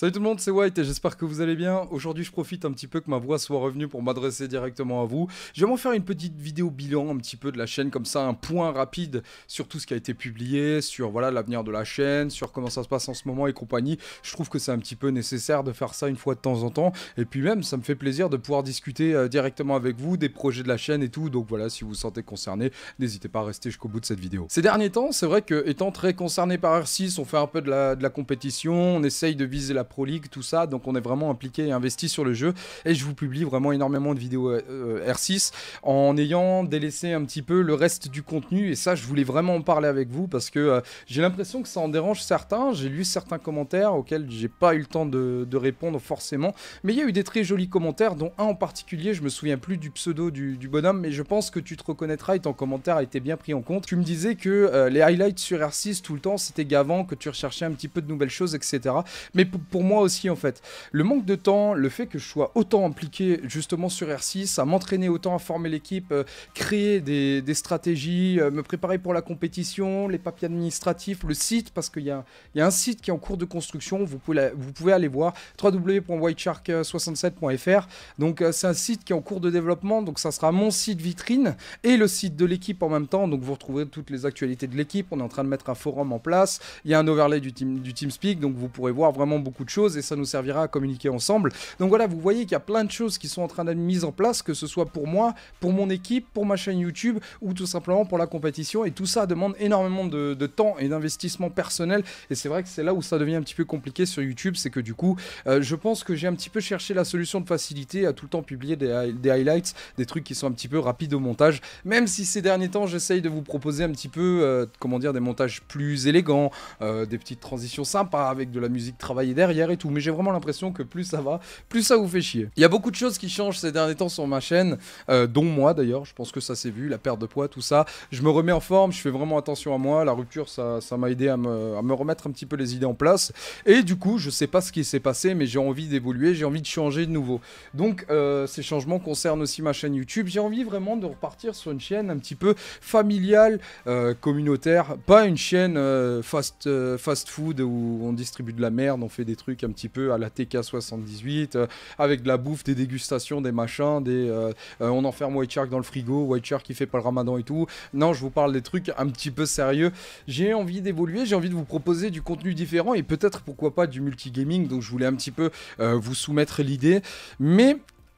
Salut tout le monde, c'est White et j'espère que vous allez bien. Aujourd'hui, je profite un petit peu que ma voix soit revenue pour m'adresser directement à vous. Je vais m'en faire une petite vidéo bilan un petit peu de la chaîne, comme ça, un point rapide sur tout ce qui a été publié, sur voilà l'avenir de la chaîne, sur comment ça se passe en ce moment et compagnie. Je trouve que c'est un petit peu nécessaire de faire ça une fois de temps en temps. Et puis même, ça me fait plaisir de pouvoir discuter euh, directement avec vous des projets de la chaîne et tout. Donc voilà, si vous vous sentez concerné, n'hésitez pas à rester jusqu'au bout de cette vidéo. Ces derniers temps, c'est vrai que étant très concerné par R6, on fait un peu de de la compétition, on essaye de viser la Pro League, tout ça. Donc on est vraiment impliqué et investi sur le jeu. Et je vous publie vraiment énormément de vidéos euh, R6 en ayant délaissé un petit peu le reste du contenu. Et ça, je voulais vraiment en parler avec vous parce que euh, j'ai l'impression que ça en dérange certains. J'ai lu certains commentaires auxquels j'ai pas eu le temps de, répondre forcément. Mais il y a eu des très jolis commentaires, dont un en particulier, je me souviens plus du pseudo du, bonhomme, mais je pense que tu te reconnaîtras et ton commentaire a été bien pris en compte. Tu me disais que euh, les highlights sur R6 tout le temps, c'était gavant, que tu recherchais un petit peu de nouvelles choses, etc. Mais pour moi aussi en fait. Le manque de temps, le fait que je sois autant impliqué justement sur R6, à m'entraîner autant à former l'équipe, euh, créer des, stratégies, euh, me préparer pour la compétition, les papiers administratifs, le site, parce qu'il y, y, a un site qui est en cours de construction, vous pouvez, vous pouvez aller voir, www.whiteshark67.fr. Donc euh, c'est un site qui est en cours de développement, donc ça sera mon site vitrine et le site de l'équipe en même temps, donc vous retrouverez toutes les actualités de l'équipe, on est en train de mettre un forum en place, il y a un overlay du, team, du TeamSpeak, donc vous pourrez voir vraiment beaucoup de choses et ça nous servira à communiquer ensemble. Donc voilà, vous voyez qu'il y a plein de choses qui sont en train d'être mises en place, que ce soit pour moi, pour mon équipe, pour ma chaîne YouTube ou tout simplement pour la compétition. Et tout ça demande énormément de, temps et d'investissement personnel. Et c'est vrai que c'est là où ça devient un petit peu compliqué sur YouTube, c'est que du coup, euh, je pense que j'ai un petit peu cherché la solution de facilité à tout le temps publier des, highlights, des trucs qui sont un petit peu rapides au montage. Même si ces derniers temps, j'essaye de vous proposer un petit peu, euh, comment dire, des montages plus élégants, euh, des petites transitions sympas avec de la musique travaillée derrière et tout. Mais j'ai vraiment l'impression que plus ça va, plus ça vous fait chier. Il y a beaucoup de choses qui changent ces derniers temps sur ma chaîne, euh, dont moi d'ailleurs. Je pense que ça s'est vu, la perte de poids, tout ça. Je me remets en forme, je fais vraiment attention à moi. La rupture, ça m'a aidé à me, remettre un petit peu les idées en place. Et du coup, je sais pas ce qui s'est passé, mais j'ai envie d'évoluer, j'ai envie de changer de nouveau. Donc, euh, ces changements concernent aussi ma chaîne YouTube. J'ai envie vraiment de repartir sur une chaîne un petit peu familiale, euh, communautaire, pas une chaîne fast, fast food où on distribue de la merde, on fait des trucs un petit peu à la TK78, euh, avec de la bouffe, des dégustations, des machins, des, euh, euh, on enferme White Shark dans le frigo, White Shark qui fait pas le ramadan et tout. Non, je vous parle des trucs un petit peu sérieux. J'ai envie d'évoluer, j'ai envie de vous proposer du contenu différent et peut-être pourquoi pas du multigaming, donc je voulais un petit peu vous soumettre l'idée. Mais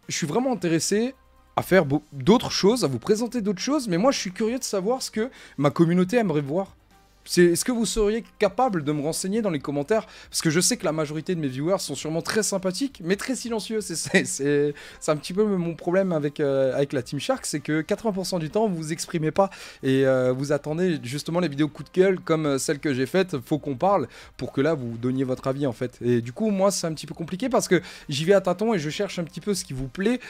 je suis vraiment intéressé à faire d'autres choses, à vous présenter d'autres choses, mais moi je suis curieux de savoir ce que ma communauté aimerait voir. Est-ce que vous seriez capable de me renseigner dans les commentaires Parce que je sais que la majorité de mes viewers sont sûrement très sympathiques, mais très silencieux. C'est un petit peu mon problème avec, euh, avec la Team Shark, c'est que 80% du temps, vous vous exprimez pas et euh, vous attendez justement les vidéos coup de gueule comme euh, celle que j'ai faite, faut qu'on parle, pour que là, vous donniez votre avis en fait. Et du coup, moi, c'est un petit peu compliqué parce que j'y vais à tâtons et je cherche un petit peu ce qui vous plaît,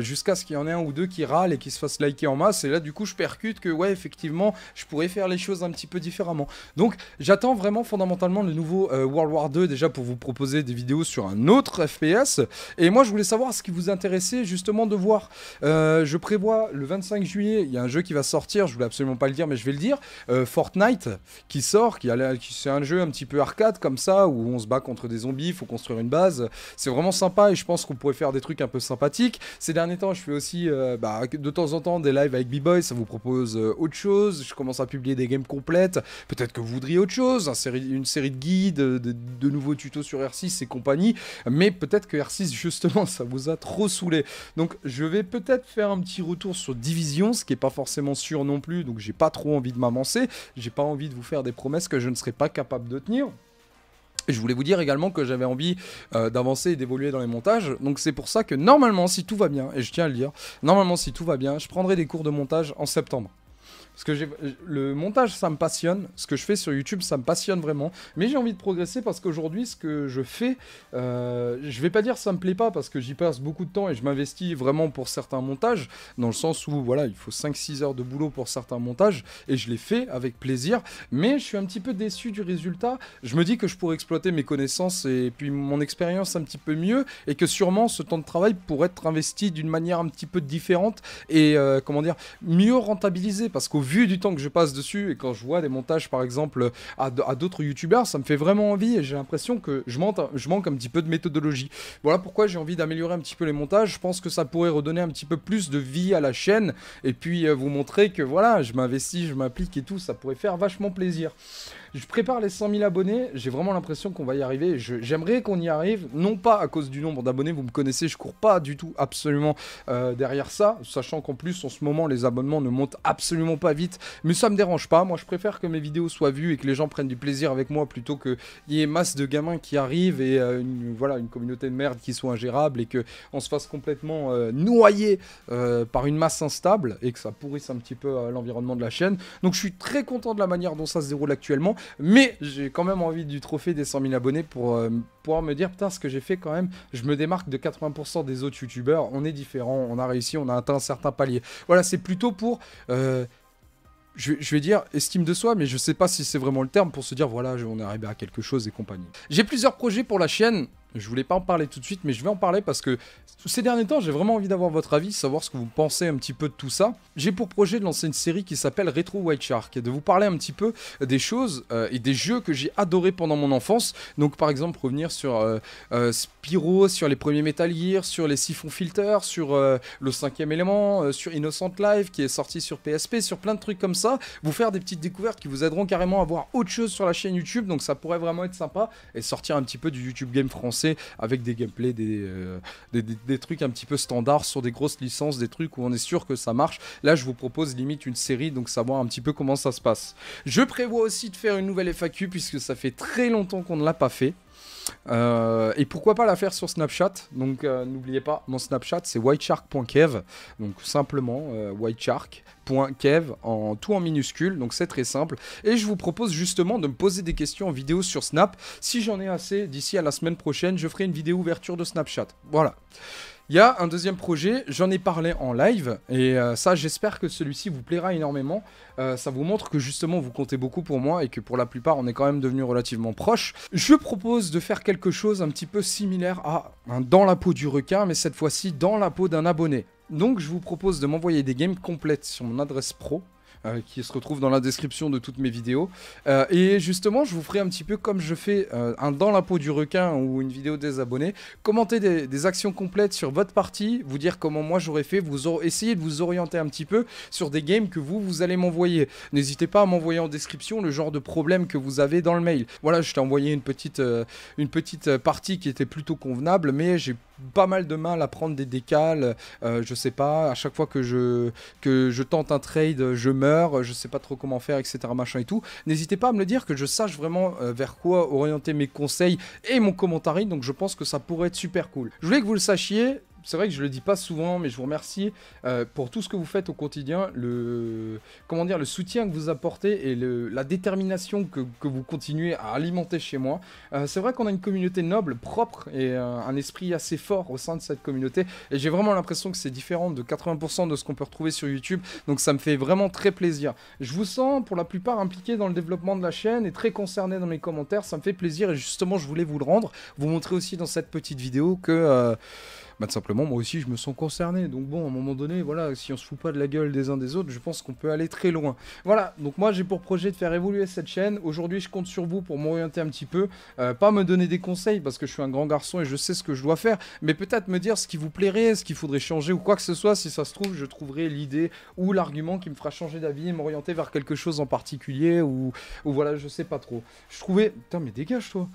jusqu'à ce qu'il y en ait un ou deux qui râlent et qui se fassent liker en masse. Et là, du coup, je percute que, ouais, effectivement, je pourrais faire les choses un petit peu différemment. Donc j'attends vraiment fondamentalement le nouveau euh, World War 2 déjà pour vous proposer des vidéos sur un autre FPS. Et moi je voulais savoir ce qui vous intéressait justement de voir. Euh, je prévois le 25 juillet, il y a un jeu qui va sortir, je voulais absolument pas le dire mais je vais le dire, euh, Fortnite qui sort, qui, qui c'est un jeu un petit peu arcade comme ça où on se bat contre des zombies, il faut construire une base. C'est vraiment sympa et je pense qu'on pourrait faire des trucs un peu sympathiques. Ces derniers temps je fais aussi bah, de temps en temps des lives avec B-Boy, ça vous propose autre chose. Je commence à publier des games complètes. Peut-être que vous voudriez autre chose, une série de guides, de, nouveaux tutos sur R6 et compagnie. Mais peut-être que R6, justement, ça vous a trop saoulé. Donc, je vais peut-être faire un petit retour sur Division, ce qui n'est pas forcément sûr non plus. Donc, j'ai pas trop envie de m'avancer. J'ai pas envie de vous faire des promesses que je ne serais pas capable de tenir. Je voulais vous dire également que j'avais envie euh, d'avancer et d'évoluer dans les montages, donc c'est pour ça que normalement, si tout va bien, et je tiens à le dire, normalement si tout va bien, je prendrai des cours de montage en septembre. Parce que le montage, ça me passionne. Ce que je fais sur YouTube, ça me passionne vraiment. Mais j'ai envie de progresser parce qu'aujourd'hui, ce que je fais, euh, je vais pas dire ça me plaît pas parce que j'y passe beaucoup de temps et je m'investis vraiment pour certains montages. Dans le sens où, voilà, il faut 5-6 heures de boulot pour certains montages et je les fais avec plaisir. Mais je suis un petit peu déçu du résultat. Je me dis que je pourrais exploiter mes connaissances et puis mon expérience un petit peu mieux et que sûrement ce temps de travail pourrait être investi d'une manière un petit peu différente et, euh, comment dire, mieux rentabilisé parce qu'au vu du temps que je passe dessus et quand je vois des montages par exemple à, d'autres youtubeurs, ça me fait vraiment envie et j'ai l'impression que je manque, je manque un petit peu de méthodologie. Voilà pourquoi j'ai envie d'améliorer un petit peu les montages. Je pense que ça pourrait redonner un petit peu plus de vie à la chaîne et puis euh, vous montrer que voilà, je m'investis, je m'applique et tout, ça pourrait faire vachement plaisir je prépare les 100 000 abonnés. J'ai vraiment l'impression qu'on va y arriver. J'aimerais qu'on y arrive, non pas à cause du nombre d'abonnés. Vous me connaissez, je cours pas du tout absolument euh, derrière ça, sachant qu'en plus en ce moment les abonnements ne montent absolument pas vite. Mais ça me dérange pas. Moi, je préfère que mes vidéos soient vues et que les gens prennent du plaisir avec moi plutôt qu'il y ait masse de gamins qui arrivent et euh, une, voilà une communauté de merde qui soit ingérable et que on se fasse complètement euh, noyer par une masse instable et que ça pourrisse un petit peu l'environnement de la chaîne. Donc, je suis très content de la manière dont ça se déroule actuellement mais j'ai quand même envie du trophée des 100 000 abonnés pour euh, pouvoir me dire, putain, ce que j'ai fait quand même, je me démarque de 80% des autres youtubeurs, on est différent, on a réussi, on a atteint un certain palier Voilà, c'est plutôt pour... Euh, je, vais dire estime de soi, mais je sais pas si c'est vraiment le terme pour se dire voilà, on est arrivé à quelque chose et compagnie. J'ai plusieurs projets pour la chaîne, je voulais pas en parler tout de suite, mais je vais en parler parce que ces derniers temps, j'ai vraiment envie d'avoir votre avis, savoir ce que vous pensez un petit peu de tout ça. J'ai pour projet de lancer une série qui s'appelle Retro White Shark et de vous parler un petit peu des choses euh, et des jeux que j'ai adorés pendant mon enfance. Donc, par exemple, revenir sur Spiro, euh, euh, Spyro, sur les premiers Metal Gear, sur les Siphon filters, sur le cinquième élément, sur Innocent Life, qui est sorti sur PSP, sur plein de trucs comme ça. Vous faire des petites découvertes qui vous aideront carrément à voir autre chose sur la chaîne YouTube. Donc, ça pourrait vraiment être sympa et sortir un petit peu du YouTube Game français avec des gameplays, euh, des, des, trucs un petit peu standards sur des grosses licences, des trucs où on est sûr que ça marche. Là, je vous propose limite une série, donc savoir un petit peu comment ça se passe. Je prévois aussi de faire une nouvelle FAQ puisque ça fait très longtemps qu'on ne l'a pas fait. Euh, et pourquoi pas la faire sur Snapchat Donc euh, n'oubliez pas, mon Snapchat c'est whiteshark.kev. Donc simplement euh, whiteshark.kev en tout en minuscule. Donc c'est très simple. Et je vous propose justement de me poser des questions en vidéo sur Snap. Si j'en ai assez d'ici à la semaine prochaine, je ferai une vidéo ouverture de Snapchat. Voilà. Il y a un deuxième projet, j'en ai parlé en live, et euh, ça j'espère que celui-ci vous plaira énormément. Euh, ça vous montre que justement vous comptez beaucoup pour moi et que pour la plupart on est quand même devenu relativement proches. Je propose de faire quelque chose un petit peu similaire à un dans la peau du requin, mais cette fois-ci dans la peau d'un abonné. Donc je vous propose de m'envoyer des games complètes sur mon adresse pro, euh, qui se retrouve dans la description de toutes mes vidéos. Euh, et justement, je vous ferai un petit peu comme je fais euh, un dans la peau du requin ou une vidéo des abonnés, commenter des, actions complètes sur votre partie, vous dire comment moi j'aurais fait, vous essayer de vous orienter un petit peu sur des games que vous, vous allez m'envoyer. N'hésitez pas à m'envoyer en description le genre de problème que vous avez dans le mail. Voilà, je t'ai envoyé une petite, une petite partie qui était plutôt convenable, mais j'ai pas mal de mal à prendre des décales. Euh, je sais pas, à chaque fois que je, que je tente un trade, je meurs, je sais pas trop comment faire, etc. Machin et tout. N'hésitez pas à me le dire, que je sache vraiment euh, vers quoi orienter mes conseils et mon commentary. Donc je pense que ça pourrait être super cool. Je voulais que vous le sachiez c'est vrai que je le dis pas souvent, mais je vous remercie euh, pour tout ce que vous faites au quotidien, le, comment dire, le soutien que vous apportez et la détermination que, vous continuez à alimenter chez moi. Euh, c'est vrai qu'on a une communauté noble, propre et euh, un esprit assez fort au sein de cette communauté. Et j'ai vraiment l'impression que c'est différent de 80% de ce qu'on peut retrouver sur YouTube. Donc ça me fait vraiment très plaisir. Je vous sens pour la plupart impliqué dans le développement de la chaîne et très concerné dans mes commentaires. Ça me fait plaisir et justement je voulais vous le rendre, vous montrer aussi dans cette petite vidéo que... Bah, simplement, moi aussi, je me sens concerné. Donc bon, à un moment donné, voilà, si on se fout pas de la gueule des uns des autres, je pense qu'on peut aller très loin. Voilà, donc moi, j'ai pour projet de faire évoluer cette chaîne. Aujourd'hui, je compte sur vous pour m'orienter un petit peu. Euh, pas me donner des conseils, parce que je suis un grand garçon et je sais ce que je dois faire, mais peut-être me dire ce qui vous plairait, ce qu'il faudrait changer ou quoi que ce soit. Si ça se trouve, je trouverai l'idée ou l'argument qui me fera changer d'avis et m'orienter vers quelque chose en particulier ou, ou voilà, je sais pas trop. Je trouvais... Putain, mais dégage, toi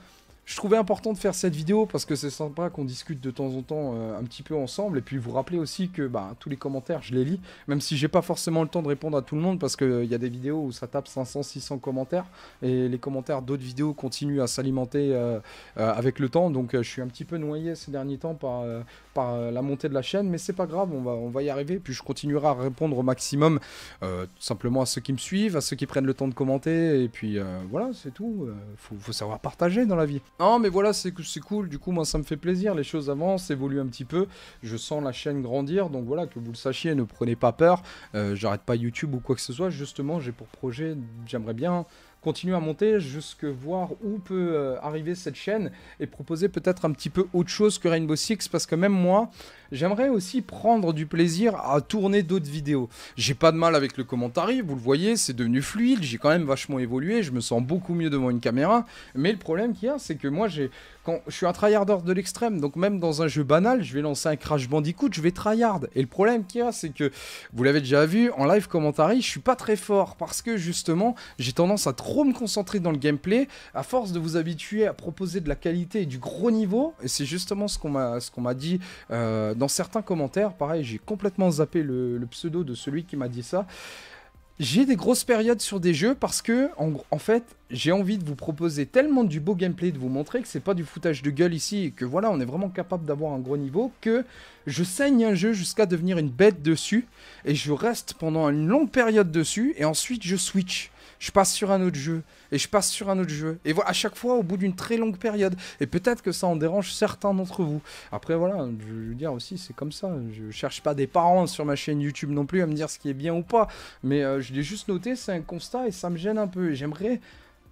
je trouvais important de faire cette vidéo parce que c'est sympa qu'on discute de temps en temps euh, un petit peu ensemble et puis vous rappelez aussi que bah, tous les commentaires je les lis même si j'ai pas forcément le temps de répondre à tout le monde parce qu'il y a des vidéos où ça tape 500 600 commentaires et les commentaires d'autres vidéos continuent à s'alimenter euh, euh, avec le temps donc je suis un petit peu noyé ces derniers temps par, la montée de la chaîne mais c'est pas grave on va, y arriver puis je continuerai à répondre au maximum tout simplement à ceux qui me suivent à ceux qui prennent le temps de commenter et puis voilà c'est tout Il faut savoir partager dans la vie non, mais voilà, c'est cool. Du coup, moi, ça me fait plaisir. Les choses avancent, évoluent un petit peu. Je sens la chaîne grandir. Donc voilà, que vous le sachiez, ne prenez pas peur. Euh, j'arrête pas YouTube ou quoi que ce soit. Justement, j'ai pour projet, j'aimerais bien continuer à monter jusque voir où peut euh, arriver cette chaîne et proposer peut-être un petit peu autre chose que Rainbow Six parce que même moi, j'aimerais aussi prendre du plaisir à tourner d'autres vidéos. J'ai pas de mal avec le commentary, vous le voyez, c'est devenu fluide, j'ai quand même vachement évolué, je me sens beaucoup mieux devant une caméra. Mais le problème qu'il y a, c'est que moi, j'ai, quand je suis un tryharder de l'extrême, donc même dans un jeu banal, je vais lancer un Crash Bandicoot, je vais tryhard. Et le problème qu'il y a, c'est que, vous l'avez déjà vu, en live commentary, je suis pas très fort parce que justement, j'ai tendance à trop me concentrer dans le gameplay, à force de vous habituer à proposer de la qualité et du gros niveau, et c'est justement ce qu'on m'a, ce qu'on m'a dit euh, dans certains commentaires, pareil, j'ai complètement zappé le, pseudo de celui qui m'a dit ça. J'ai des grosses périodes sur des jeux parce que, en, fait, j'ai envie de vous proposer tellement du beau gameplay, de vous montrer que c'est pas du foutage de gueule ici et que voilà, on est vraiment capable d'avoir un gros niveau, que je saigne un jeu jusqu'à devenir une bête dessus et je reste pendant une longue période dessus et ensuite je switch je passe sur un autre jeu, et je passe sur un autre jeu. Et voilà, à chaque fois, au bout d'une très longue période. Et peut-être que ça en dérange certains d'entre vous. Après, voilà, je veux dire aussi, c'est comme ça. Je cherche pas des parents sur ma chaîne YouTube non plus à me dire ce qui est bien ou pas. Mais euh, je l'ai juste noté, c'est un constat, et ça me gêne un peu. Et j'aimerais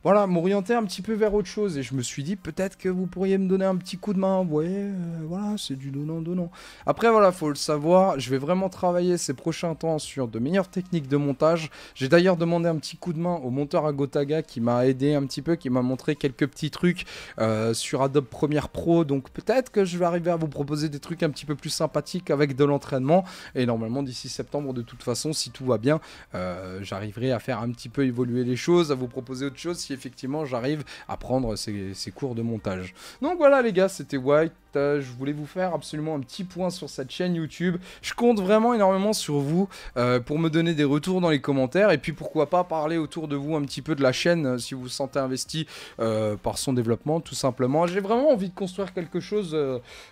voilà, m'orienter un petit peu vers autre chose. Et je me suis dit, peut-être que vous pourriez me donner un petit coup de main. Vous voyez, euh, voilà, c'est du donnant-donnant. Après, voilà, faut le savoir. Je vais vraiment travailler ces prochains temps sur de meilleures techniques de montage. J'ai d'ailleurs demandé un petit coup de main au monteur à Agotaga qui m'a aidé un petit peu, qui m'a montré quelques petits trucs euh, sur Adobe Premiere Pro. Donc peut-être que je vais arriver à vous proposer des trucs un petit peu plus sympathiques avec de l'entraînement. Et normalement, d'ici septembre, de toute façon, si tout va bien, euh, j'arriverai à faire un petit peu évoluer les choses, à vous proposer autre chose effectivement j'arrive à prendre ces, cours de montage. Donc voilà les gars, c'était White. Euh, je voulais vous faire absolument un petit point sur cette chaîne YouTube. Je compte vraiment énormément sur vous euh, pour me donner des retours dans les commentaires et puis pourquoi pas parler autour de vous un petit peu de la chaîne euh, si vous vous sentez investi par son développement tout simplement. J'ai vraiment envie de construire quelque chose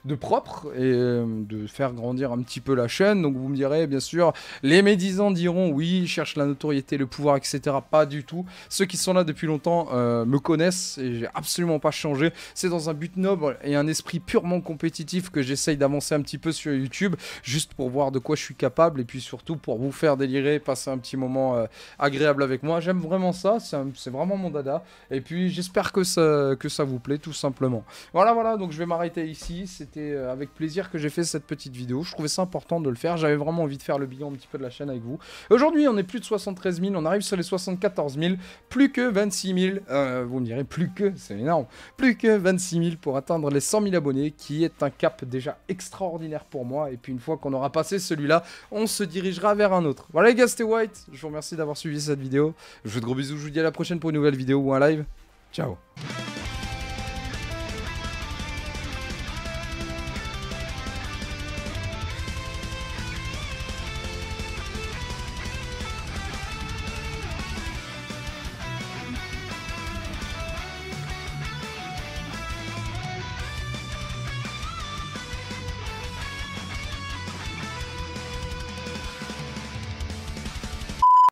de propre et de faire grandir un petit peu la chaîne. Donc vous me direz bien sûr, les médisants diront oui, ils cherchent la notoriété, le pouvoir, etc. Pas du tout. Ceux qui sont là depuis longtemps euh, me connaissent et j'ai absolument pas changé. C'est dans un but noble et un esprit purement compétitif que j'essaye d'avancer un petit peu sur YouTube, juste pour voir de quoi je suis capable et puis surtout pour vous faire délirer, passer un petit moment euh, agréable avec moi. J'aime vraiment ça, c'est vraiment mon dada. Et puis j'espère que ça, que ça vous plaît tout simplement. Voilà, voilà, donc je vais m'arrêter ici. C'était euh, avec plaisir que j'ai fait cette petite vidéo. Je trouvais ça important de le faire. J'avais vraiment envie de faire le bilan un petit peu de la chaîne avec vous. Aujourd'hui, on est plus de 73 000, on arrive sur les 74 000, plus que 26 000. Euh, vous me direz plus que, c'est énorme, plus que 26 000 pour atteindre les 100 000 abonnés, qui est un cap déjà extraordinaire pour moi. Et puis une fois qu'on aura passé celui-là, on se dirigera vers un autre. Voilà les gars, c'était White, je vous remercie d'avoir suivi cette vidéo. Je vous gros bisous, je vous dis à la prochaine pour une nouvelle vidéo ou un live. Ciao